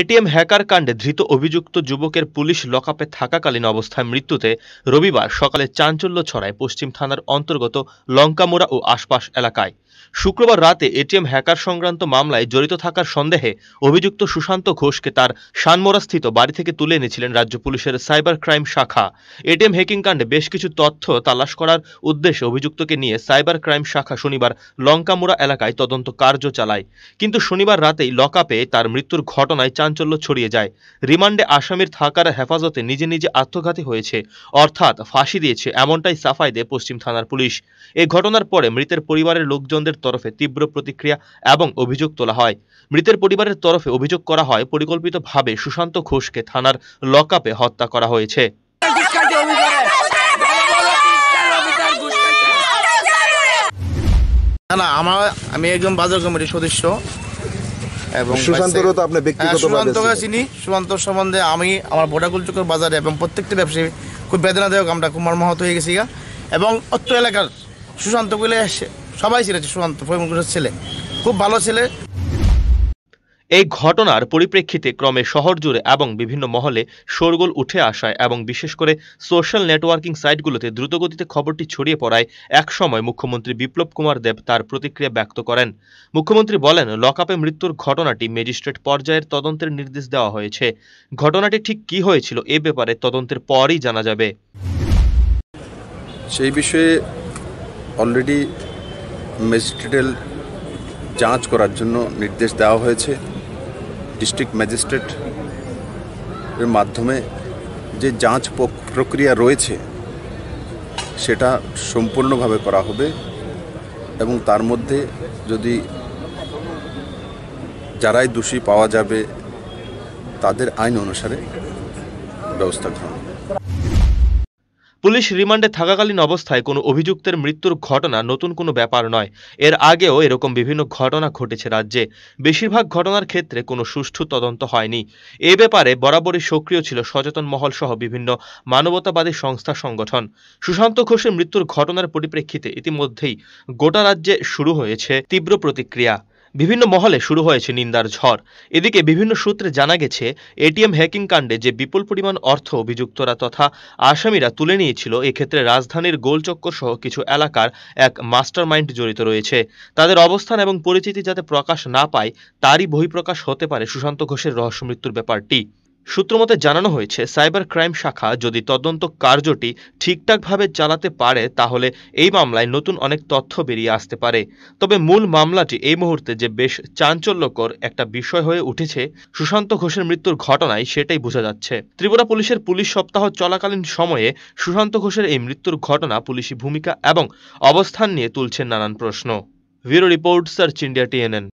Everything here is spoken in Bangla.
এটিএম হ্যাকার কাণ্ডে ধৃত অভিযুক্ত যুবকের পুলিশ লকআপে থাকাকালীন অবস্থায় মৃত্যুতে রবিবার সকালে চাঞ্চল্য ছড়ায় পশ্চিম থানার অন্তর্গত লঙ্কামোড়া ও আশপাশ এলাকায় শুক্রবার রাতে এটিএম হ্যাকার সংক্রান্ত মামলায় জড়িত থাকার সন্দেহে অভিযুক্ত সুশান্ত ঘোষকে তার সানমোরাস্থিত বাড়ি থেকে তুলে এনেছিলেন রাজ্য পুলিশের সাইবার ক্রাইম শাখা এটিএম হ্যাকিং কাণ্ডে বেশ কিছু তথ্য তালাশ করার উদ্দেশ্যে অভিযুক্তকে নিয়ে সাইবার ক্রাইম শাখা শনিবার লঙ্কামুড়া এলাকায় তদন্ত কার্য চালায় কিন্তু শনিবার রাতেই লকআপে তার মৃত্যুর ঘটনায় চাঞ্চল্য ছড়িয়ে যায় রিমান্ডে আসামির থাকার হেফাজতে নিজে নিজে আত্মঘাতী হয়েছে অর্থাৎ ফাঁসি দিয়েছে এমনটাই সাফাই দেয় পশ্চিম থানার পুলিশ এ ঘটনার পরে মৃতের পরিবারের লোকজনদের পরিজনদের তরফে তীব্র প্রতিক্রিয়া এবং অভিযোগ তোলা হয় মৃতের পরিবারের তরফে অভিযোগ করা হয় পরিকল্পিতভাবে সুশান্ত ঘোষকে থানার লকআপে হত্যা করা হয়েছে আমি একজন বাজার কমিটির সদস্য এবং হ্যাঁ, সম্বন্ধে আমি আমার বাজারে এবং প্রত্যেকটি ব্যবসায়ী খুব বেদনাদায়ক আমরা হয়ে গেছি এবং অত্র এলাকার সুশান্ত কইলে সবাই চিনেছে সুশান্ত ফহিমুলের ছেলে খুব ভালো ছেলে এই ঘটনার পরিপ্রেক্ষিতে ক্রমে শহর জুড়ে এবং বিভিন্ন মহলে শোরগোল উঠে আসায় এবং বিশেষ করে সোশ্যাল নেটওয়ার্কিং সাইটগুলোতে দ্রুতগতিতে খবরটি ছড়িয়ে পড়ায় একসময় মুখ্যমন্ত্রী বিপ্লব কুমার দেব তার প্রতিক্রিয়া ব্যক্ত করেন মুখ্যমন্ত্রী বলেন লকআপে মৃত্যুর ঘটনাটি ম্যাজিস্ট্রেট পর্যায়ের তদন্তের নির্দেশ দেওয়া হয়েছে ঘটনাটি ঠিক কি হয়েছিল এ ব্যাপারে তদন্তের পরই জানা যাবে সেই বিষয়ে অলরেডি ম্যাজিস্ট্রেটের যাঁচ করার জন্য নির্দেশ দেওয়া হয়েছে ডিস্ট্রিক্ট ম্যাজিস্ট্রেট এর মাধ্যমে যে যাঁচ প্রক্রিয়া রয়েছে সেটা সম্পূর্ণভাবে করা হবে এবং তার মধ্যে যদি যারাই দোষী পাওয়া যাবে তাদের আইন অনুসারে ব্যবস্থা গ্রহণ পুলিশ রিমান্ডে থাকাকালীন অবস্থায় কোনো অভিযুক্তের মৃত্যুর ঘটনা নতুন কোনো ব্যাপার নয় এর আগেও এরকম বিভিন্ন ঘটনা ঘটেছে রাজ্যে বেশিরভাগ ঘটনার ক্ষেত্রে কোনো সুষ্ঠু তদন্ত হয়নি এ ব্যাপারে বরাবরই সক্রিয় ছিল সচেতন মহল সহ বিভিন্ন মানবতাবাদী সংস্থা সংগঠন সুশান্ত ঘোষের মৃত্যুর ঘটনার পরিপ্রেক্ষিতে ইতিমধ্যেই গোটা রাজ্যে শুরু হয়েছে তীব্র প্রতিক্রিয়া বিভিন্ন মহলে শুরু হয়েছে নিন্দার ঝড় এদিকে বিভিন্ন সূত্রে জানা গেছে এটিএম হ্যাকিং কাণ্ডে যে বিপুল পরিমাণ অর্থ অভিযুক্তরা তথা আসামিরা তুলে নিয়েছিল এক্ষেত্রে রাজধানীর গোলচক্কর সহ কিছু এলাকার এক মাস্টার মাইন্ড জড়িত রয়েছে তাদের অবস্থান এবং পরিচিতি যাতে প্রকাশ না পায় তারই বহিঃপ্রকাশ হতে পারে সুশান্ত ঘোষের রহস্যমৃত্যুর ব্যাপারটি সূত্রমতে জানানো হয়েছে সাইবার ক্রাইম শাখা যদি তদন্ত কার্যটি ঠিকঠাকভাবে চালাতে পারে তাহলে এই মামলায় নতুন অনেক তথ্য বেরিয়ে আসতে পারে তবে মূল মামলাটি এই মুহূর্তে যে বেশ চাঞ্চল্যকর একটা বিষয় হয়ে উঠেছে সুশান্ত ঘোষের মৃত্যুর ঘটনায় সেটাই বোঝা যাচ্ছে ত্রিপুরা পুলিশের পুলিশ সপ্তাহ চলাকালীন সময়ে সুশান্ত ঘোষের এই মৃত্যুর ঘটনা পুলিশি ভূমিকা এবং অবস্থান নিয়ে তুলছে নানান প্রশ্ন bureau report search India TNN